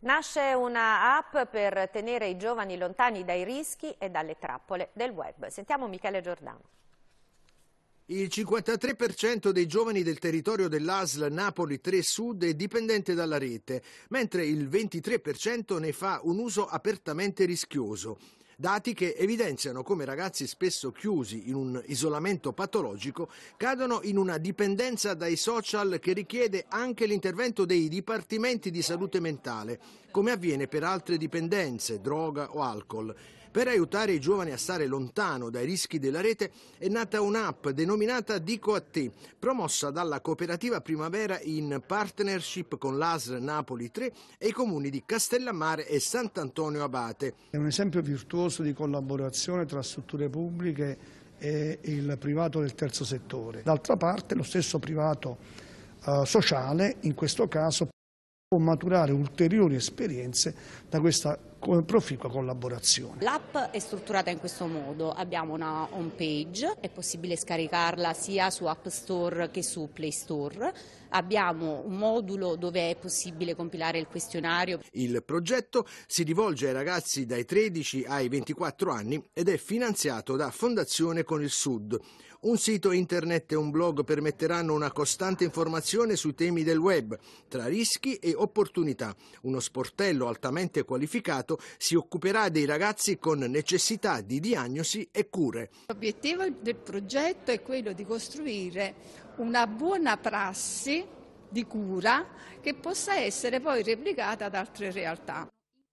Nasce una app per tenere i giovani lontani dai rischi e dalle trappole del web. Sentiamo Michele Giordano. Il 53% dei giovani del territorio dell'ASL Napoli 3 Sud è dipendente dalla rete, mentre il 23% ne fa un uso apertamente rischioso dati che evidenziano come ragazzi spesso chiusi in un isolamento patologico cadono in una dipendenza dai social che richiede anche l'intervento dei dipartimenti di salute mentale, come avviene per altre dipendenze, droga o alcol. Per aiutare i giovani a stare lontano dai rischi della rete è nata un'app denominata Dico a te, promossa dalla cooperativa Primavera in partnership con l'ASR Napoli 3 e i comuni di Castellammare e Sant'Antonio Abate. È un esempio virtuoso prezioso di collaborazione tra strutture pubbliche e il privato del terzo settore. D'altra parte lo stesso privato eh, sociale in questo caso può maturare ulteriori esperienze da questa con proficua collaborazione. L'app è strutturata in questo modo, abbiamo una home page, è possibile scaricarla sia su App Store che su Play Store, abbiamo un modulo dove è possibile compilare il questionario. Il progetto si rivolge ai ragazzi dai 13 ai 24 anni ed è finanziato da Fondazione con il Sud. Un sito internet e un blog permetteranno una costante informazione sui temi del web, tra rischi e opportunità, uno sportello altamente qualificato Stato si occuperà dei ragazzi con necessità di diagnosi e cure. L'obiettivo del progetto è quello di costruire una buona prassi di cura che possa essere poi replicata ad altre realtà.